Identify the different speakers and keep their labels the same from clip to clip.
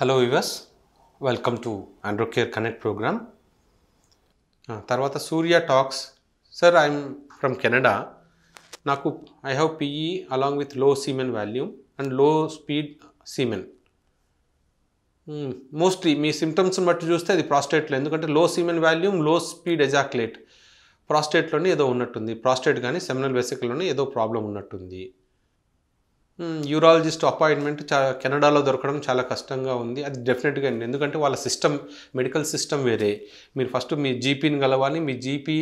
Speaker 1: Hello viewers welcome to Andro care connect program తర్వాత Surya talks sir I'm from Canada నాకు I have PE along with low semen volume and low speed semen mostly మీ సిమ్టమ్స్ని బట్టి చూస్తే అది ప్రాస్టేట్లో ఎందుకంటే low semen volume low speed ejaculate ప్రాస్టేట్లోనే ఏదో ఉన్నట్టుంది ప్రాస్టేట్ కానీ సెమినల్ వెసికల్లోనే ఏదో ప్రాబ్లం ఉన్నట్టుంది యూరాలజిస్ట్ అపాయింట్మెంట్ చా కెనడాలో దొరకడం చాలా కష్టంగా ఉంది అది డెఫినెట్గా అండి ఎందుకంటే వాళ్ళ సిస్టమ్ మెడికల్ సిస్టమ్ వేరే మీరు ఫస్ట్ మీ జీపీని కలవాలి మీ జీపీ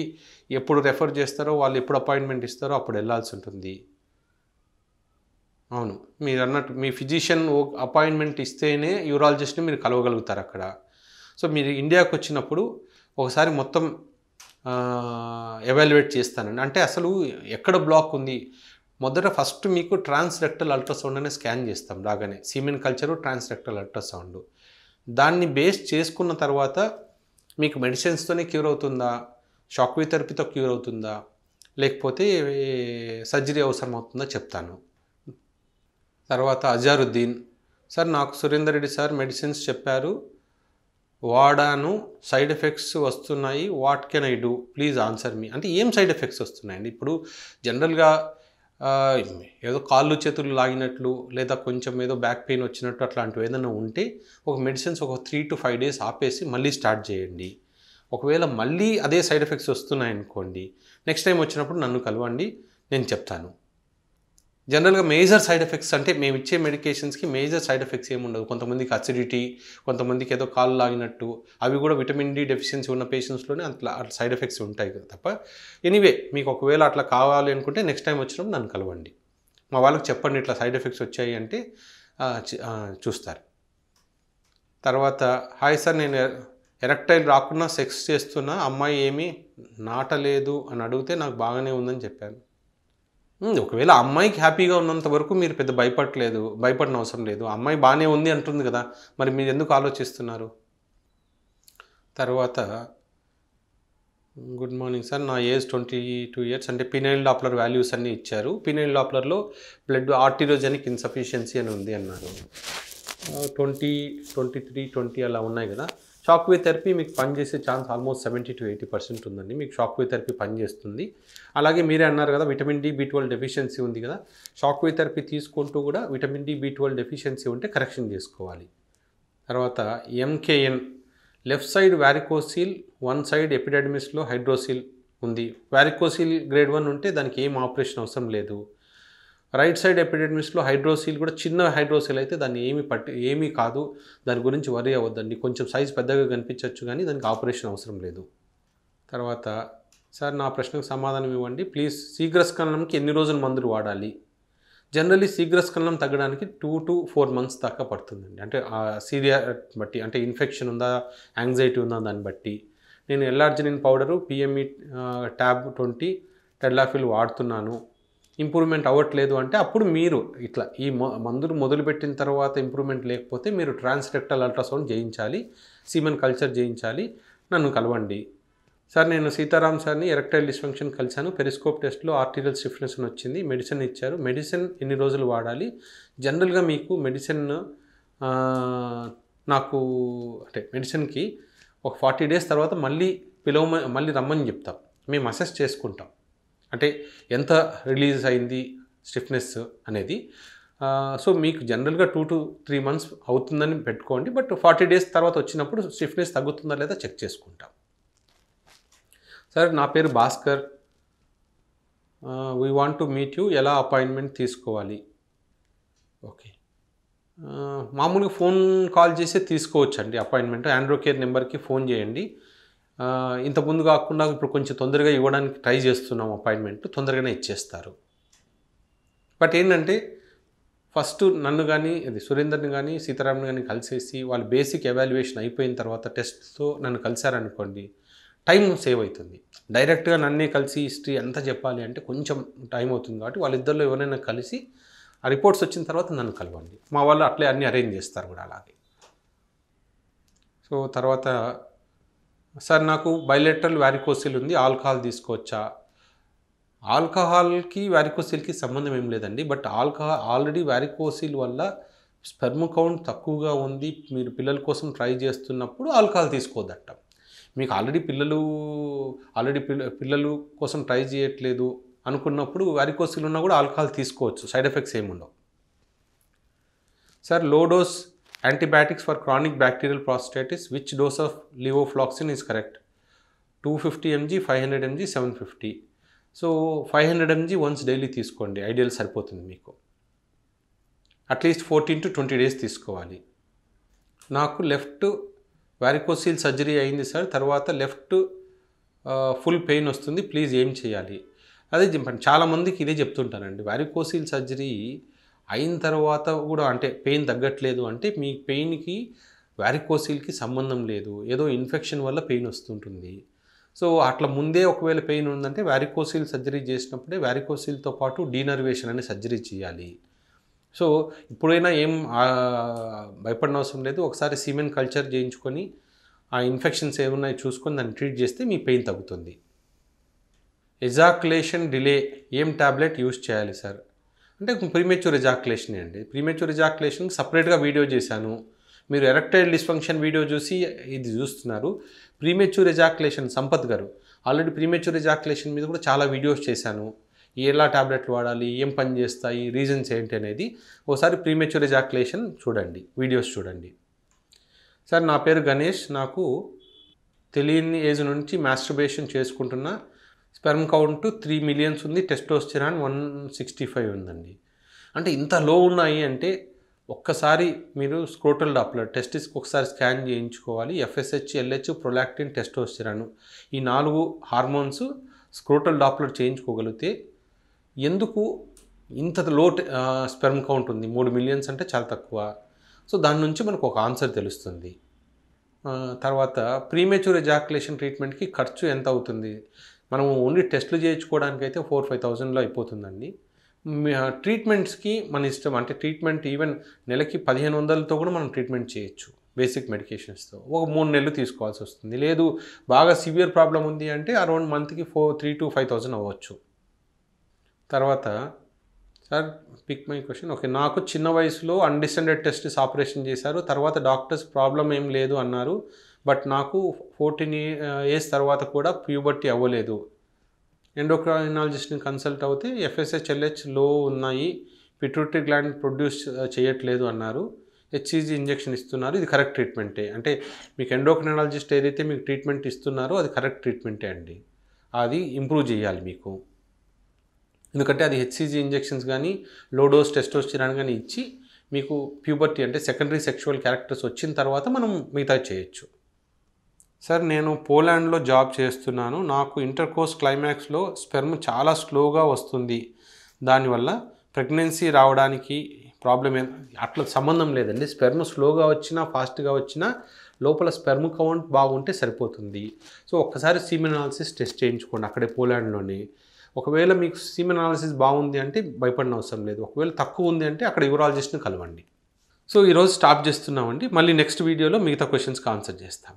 Speaker 1: ఎప్పుడు రెఫర్ చేస్తారో వాళ్ళు ఎప్పుడు అపాయింట్మెంట్ ఇస్తారో అప్పుడు వెళ్ళాల్సి ఉంటుంది అవును మీరు అన్నట్టు మీ ఫిజిషియన్ అపాయింట్మెంట్ ఇస్తేనే యూరాలజిస్ట్ని మీరు కలవగలుగుతారు అక్కడ సో మీరు ఇండియాకు వచ్చినప్పుడు ఒకసారి మొత్తం ఎవాల్యుయేట్ చేస్తానండి అంటే అసలు ఎక్కడ బ్లాక్ ఉంది మొదట ఫస్ట్ మీకు ట్రాన్స్రెక్టల్ అల్ట్రాసౌండ్ అనే స్కాన్ చేస్తాం రాగానే సీమెన్ కల్చరు ట్రాన్స్రెక్టల్ అల్ట్రాసౌండ్ దాన్ని బేస్ చేసుకున్న తర్వాత మీకు మెడిసిన్స్తోనే క్యూర్ అవుతుందా షాక్వీ థెరపీతో క్యూర్ అవుతుందా లేకపోతే సర్జరీ అవసరం అవుతుందా చెప్తాను తర్వాత అజారుద్దీన్ సార్ నాకు సురేందర్ రెడ్డి సార్ మెడిసిన్స్ చెప్పారు వాడాను సైడ్ ఎఫెక్ట్స్ వస్తున్నాయి what can I do please answer me అంటే ఏం సైడ్ ఎఫెక్ట్స్ వస్తున్నాయండి ఇప్పుడు జనరల్గా ఏదో కాళ్ళు చేతులు లాగినట్లు లేదా కొంచెం ఏదో బ్యాక్ పెయిన్ వచ్చినట్టు అట్లాంటివి ఏదైనా ఉంటే ఒక మెడిసిన్స్ ఒక త్రీ టు ఫైవ్ డేస్ ఆపేసి మళ్ళీ స్టార్ట్ చేయండి ఒకవేళ మళ్ళీ అదే సైడ్ ఎఫెక్ట్స్ వస్తున్నాయనుకోండి నెక్స్ట్ టైం వచ్చినప్పుడు నన్ను కలవండి నేను చెప్తాను జనరల్గా మేజర్ సైడ్ ఎఫెక్ట్స్ అంటే మేము ఇచ్చే మెడికేషన్స్కి మేజర్ సైడ్ ఎఫెక్ట్స్ ఉండదు కొంతమందికి అసిడిటీ కొంతమందికి ఏదో కాళ్ళు లాగినట్టు అవి కూడా విటమిన్ డి డెఫిషియన్సీ ఉన్న పేషెంట్స్లోనే అట్లా సైడ్ ఎఫెక్ట్స్ ఉంటాయి తప్ప ఎనీవే మీకు ఒకవేళ అట్లా కావాలి అనుకుంటే నెక్స్ట్ టైం వచ్చినప్పుడు నన్ను కలవండి మా వాళ్ళకి చెప్పండి ఇట్లా సైడ్ ఎఫెక్ట్స్ వచ్చాయి అంటే చూస్తారు తర్వాత హాయ్ సార్ నేను ఎరక్టైల్ రాకుండా సెక్స్ చేస్తున్నా అమ్మాయి ఏమీ నాటలేదు అని అడిగితే నాకు బాగానే ఉందని చెప్పాను ఒకవేళ అమ్మాయికి హ్యాపీగా ఉన్నంత వరకు మీరు పెద్ద భయపడలేదు భయపడిన అవసరం లేదు అమ్మాయి బాగానే ఉంది అంటుంది కదా మరి మీరు ఎందుకు ఆలోచిస్తున్నారు తర్వాత గుడ్ మార్నింగ్ సార్ నా ఏజ్ ట్వంటీ టూ ఇయర్స్ అంటే పినైల్ డాప్లర్ వాల్యూస్ అన్ని ఇచ్చారు పినైల్ డాప్లర్లో బ్లడ్ ఆర్టిరోజెనిక్ ఇన్సఫిషియన్సీ అని ఉంది అన్నారు ట్వంటీ ట్వంటీ త్రీ ట్వంటీ అలా ఉన్నాయి కదా షాక్ వే థెరపీ మీకు పనిచేసే chance almost seventy to eighty percent ఉందండి మీకు షాక్ వే థెరపీ పనిచేస్తుంది అలాగే మీరే అన్నారు కదా vitamin D B twelve deficiency ఉంది కదా షాక్ వే థెరపీ తీసుకుంటూ కూడా vitamin D B twelve deficiency ఉంటే కరెక్షన్ చేసుకోవాలి తర్వాత ఎంకేఎన్ left side varicocele one side ఎపిడెడమిస్లో హైడ్రోసిల్ ఉంది వ్యారికోసిల్ గ్రేడ్ వన్ ఉంటే దానికి ఏం ఆపరేషన్ అవసరం లేదు రైట్ సైడ్ ఎపిడెమిస్లో హైడ్రోసీల్ కూడా చిన్న హైడ్రోసీల్ అయితే దాన్ని ఏమీ పట్టి ఏమీ కాదు దాని గురించి వరి అవ్వద్దండి కొంచెం సైజ్ పెద్దగా కనిపించవచ్చు కానీ దానికి ఆపరేషన్ అవసరం లేదు తర్వాత సార్ నా ప్రశ్నకు సమాధానం ఇవ్వండి ప్లీజ్ శీఘ్రస్కలనంకి ఎన్ని రోజులు మందులు వాడాలి జనరలీ శీఘ్రస్కలనం తగ్గడానికి టూ టు ఫోర్ మంత్స్ దాకా పడుతుందండి అంటే సీరియా బట్టి అంటే ఇన్ఫెక్షన్ ఉందా యాంగ్జైటీ ఉందా దాన్ని బట్టి నేను L arginine powder PME tab twenty టెల్లాఫిల్ వాడుతున్నాను ఇంప్రూవ్మెంట్ అవ్వట్లేదు అంటే అప్పుడు మీరు ఇట్లా ఈ మందులు మొదలుపెట్టిన తర్వాత ఇంప్రూవ్మెంట్ లేకపోతే మీరు ట్రాన్స్రెక్టల్ అల్ట్రాసౌండ్ చేయించాలి సీమెన్ కల్చర్ చేయించాలి నన్ను కలవండి సార్ నేను సీతారాం సార్ని ఎరెక్టైల్ డిస్ఫంక్షన్ కలిశాను పెరిస్కోప్ టెస్ట్లో ఆర్టీరియల్ స్టిఫ్నెస్ వచ్చింది మెడిసిన్ ఇచ్చారు మెడిసిన్ ఎన్ని రోజులు వాడాలి జనరల్గా మీకు మెడిసిన్ నాకు అంటే మెడిసిన్కి ఒక ఫార్టీ డేస్ తర్వాత మళ్ళీ పిలవ మళ్ళీ రమ్మని చెప్తాం మేము అసెస్ చేసుకుంటాం అంటే ఎంత రిలీజ్ అయింది స్టిఫ్నెస్ అనేది సో మీకు జనరల్గా టూ టు త్రీ మంత్స్ అవుతుందని పెట్టుకోండి బట్ ఫార్టీ డేస్ తర్వాత వచ్చినప్పుడు స్టిఫ్నెస్ తగ్గుతుందా లేదా చెక్ చేసుకుంటాం సార్ నా పేరు Bhaskar we want to meet you ఎలా అపాయింట్మెంట్ తీసుకోవాలి ఓకే మామూలుగా ఫోన్ కాల్ చేసే తీసుకోవచ్చండి అపాయింట్మెంట్ ఆండ్రో కేర్ నెంబర్కి ఫోన్ చేయండి ఇంతకుముందు కాకుండా ఇప్పుడు కొంచెం తొందరగా ఇవ్వడానికి ట్రై చేస్తున్నాం అపాయింట్మెంట్ తొందరగానే ఇచ్చేస్తారు బట్ ఏంటంటే ఫస్ట్ నన్ను కానీ అది సురేందర్ని కానీ సీతారామ్ని కానీ కలిసేసి వాళ్ళ బేసిక్ ఎవాల్యుయేషన్ అయిపోయిన తర్వాత టెస్ట్తో నన్ను కలిశారనుకోండి టైం సేవ్ అవుతుంది డైరెక్ట్గా నన్నే కలిసి హిస్టరీ ఎంత చెప్పాలి అంటే కొంచెం టైం అవుతుంది కాబట్టి వాళ్ళిద్దరిలో ఎవరైనా కలిసి ఆ రిపోర్ట్స్ వచ్చిన తర్వాత నన్ను కలవండి మా వాళ్ళు అట్లే అన్నీ అరేంజ్ చేస్తారు కూడా అలాగే సో తర్వాత సార్ నాకు బయోలెట్రల్ వ్యారికోసిల్ ఉంది ఆల్కహాల్ తీసుకోవచ్చా ఆల్కహాల్కి వ్యారికోసిల్కి సంబంధం ఏం లేదండి బట్ ఆల్కహాల్ ఆల్రెడీ వ్యారికోసిల్ వల్ల స్పెర్మ్ కౌంట్ తక్కువగా ఉంది మీరు పిల్లల కోసం ట్రై చేస్తున్నప్పుడు ఆల్కహాల్ తీసుకోవద్దట మీకు ఆల్రెడీ పిల్లలు ఆల్రెడీ పిల్ల పిల్లలు కోసం ట్రై చేయట్లేదు అనుకున్నప్పుడు వ్యారికోసిల్ ఉన్నా కూడా ఆల్కహాల్ తీసుకోవచ్చు సైడ్ ఎఫెక్ట్స్ ఏముండవు sir low dose antibiotics for chronic Antibiotics for chronic bacterial prostatitis, which dose correct two fifty correct? Five hundred mg seven fifty so five hundred mg once daily తీసుకోండి ideal సరిపోతుంది మీకు at least fourteen to twenty days తీసుకోవాలి నాకు left varicocele surgery అయింది sir తర్వాత left full pain వస్తుంది please ఏం చేయాలి అదే చెప్పండి చాలామందికి ఇదే చెప్తుంటానండి వారికోసీల్ సర్జరీ అయిన తర్వాత కూడా అంటే పెయిన్ తగ్గట్లేదు అంటే మీ పెయిన్కి వ్యారికోసిల్కి సంబంధం లేదు ఏదో ఇన్ఫెక్షన్ వల్ల పెయిన్ వస్తుంటుంది సో అట్లా ముందే ఒకవేళ పెయిన్ ఉందంటే వ్యారికోసిల్ సర్జరీ చేసినప్పుడే వ్యారికోసిల్తో పాటు డీనర్వేషన్ అనే సర్జరీ చేయాలి సో ఇప్పుడైనా ఏం భయపడిన అవసరం లేదు ఒకసారి సిమెంట్ కల్చర్ చేయించుకొని ఆ ఇన్ఫెక్షన్స్ ఏమున్నాయి చూసుకొని దాన్ని ట్రీట్ చేస్తే మీ పెయిన్ తగ్గుతుంది ఎజాక్యులేషన్ డిలే ఏం ట్యాబ్లెట్ యూస్ చేయాలి సార్ అంటే ప్రీమేచ్యూర్ ఎజాక్యులేషన్ అండి ప్రీమేచ్యూర్ ఎజాక్యులేషన్ సపరేట్గా వీడియో చేశాను మీరు ఎరెక్టైల్ డిస్ఫంక్షన్ వీడియో చూసి ఇది చూస్తున్నారు ప్రీమేచ్యూర్ ఎజాక్యులేషన్ సంపత్ గారు ఆల్రెడీ ప్రీమేచ్యూర్ ఎజాక్యులేషన్ మీద కూడా చాలా వీడియోస్ చేశాను ఎలా ట్యాబ్లెట్లు వాడాలి ఏం పని చేస్తాయి రీజన్స్ ఏంటి అనేది ఒకసారి ప్రీమేచ్యూర్ ఎజాక్యులేషన్ చూడండి వీడియోస్ చూడండి సార్ నా పేరు గణేష్ నాకు తెలియని ఏజ్ నుంచి మాస్టర్బేషన్ చేసుకుంటున్నా స్పెర్మ్ కౌంటు త్రీ మిలియన్స్ ఉంది టెస్టోస్టిరాన్ వన్ సిక్స్టీ ఫైవ్ ఉందండి అంటే ఇంత లో ఉన్నాయి అంటే ఒక్కసారి మీరు స్క్రోటల్ డాప్లర్ టెస్టిస్ ఒకసారి స్కాన్ చేయించుకోవాలి ఎఫ్ఎస్హెచ్ ఎల్హెచ్ ప్రొలాక్టిన్ టెస్టోస్టిరాన్ ఈ నాలుగు హార్మోన్స్ స్క్రోటల్ డాప్లర్ చేయించుకోగలిగితే ఎందుకు ఇంత లో స్పెర్మ్ కౌంట్ ఉంది మూడు మిలియన్స్ అంటే చాలా తక్కువ సో దాని నుంచి మనకు ఒక ఆన్సర్ తెలుస్తుంది తర్వాత ప్రీమేచ్యూర్ ఎజాక్యులేషన్ ట్రీట్మెంట్కి ఖర్చు ఎంత అవుతుంది మనం ఓన్లీ టెస్ట్లు చేయించుకోవడానికి అయితే ఫోర్ ఫైవ్ థౌజండ్లో అయిపోతుందండి ట్రీట్మెంట్స్కి మన ఇష్టం అంటే ట్రీట్మెంట్ ఈవెన్ నెలకి పదిహేను వందలతో కూడా మనం ట్రీట్మెంట్ చేయొచ్చు బేసిక్ మెడికేషన్స్తో ఒక మూడు నెలలు తీసుకోవాల్సి వస్తుంది లేదు బాగా సివియర్ ప్రాబ్లం ఉంది అంటే అరౌండ్ మంత్కి four three to five thousand అవ్వచ్చు తర్వాత sir pick my question okay నాకు చిన్న వయసులో అన్డిస్టెండెడ్ టెస్ట్స్ ఆపరేషన్ చేశారు తర్వాత డాక్టర్స్ ప్రాబ్లం ఏం లేదు అన్నారు బట్ నాకు ఫోర్టీన్ ఏజ్ తర్వాత కూడా ప్యూబర్టీ అవ్వలేదు ఎండోక్రైనాలజిస్ట్ని కన్సల్ట్ అవుతే ఎఫ్ఎస్హెచ్ఎల్హెచ్ లో ఉన్నాయి పిట్యూటరీ గ్లాండ్ ప్రొడ్యూస్ చేయట్లేదు అన్నారు హెచ్ఈజీ ఇంజెక్షన్ ఇస్తున్నారు ఇది కరెక్ట్ ట్రీట్మెంటే అంటే మీకు ఎండోక్రైనాలజిస్ట్ ఏదైతే మీకు ట్రీట్మెంట్ ఇస్తున్నారో అది కరెక్ట్ ట్రీట్మెంటే అండి అది ఇంప్రూవ్ చేయాలి మీకు ఎందుకంటే అది హెచ్సిజీ ఇంజెక్షన్స్ కానీ లోడోస్ టెస్టోస్ టెస్టోస్టిరాన్ కానీ ఇచ్చి మీకు ప్యూబర్టీ అంటే సెకండరీ సెక్షువల్ క్యారెక్టర్స్ వచ్చిన తర్వాత మనం మిగతా చేయొచ్చు సార్ నేను పోలాండ్లో జాబ్ చేస్తున్నాను నాకు ఇంటర్ కోర్స్ క్లైమాక్స్లో స్పెర్మ్ చాలా స్లోగా వస్తుంది దానివల్ల ప్రెగ్నెన్సీ రావడానికి ప్రాబ్లం అట్లా సంబంధం లేదండి స్పెర్మ్ స్లోగా వచ్చినా ఫాస్ట్గా వచ్చినా లోపల స్పెర్మ్ కౌంట్ బాగుంటే సరిపోతుంది సో ఒక్కసారి సీమెనాలిసిస్ టెస్ట్ చేయించుకోండి అక్కడే పోలాండ్లోనే ఒకవేళ మీకు సీమెనాలిసిస్ బాగుంది అంటే భయపడిన అవసరం లేదు ఒకవేళ తక్కువ ఉంది అంటే అక్కడ యూరాలజిస్ట్ని కలవండి సో ఈరోజు స్టాప్ చేస్తున్నామండి మళ్ళీ నెక్స్ట్ వీడియోలో మిగతా క్వశ్చన్స్కి ఆన్సర్ చేస్తాం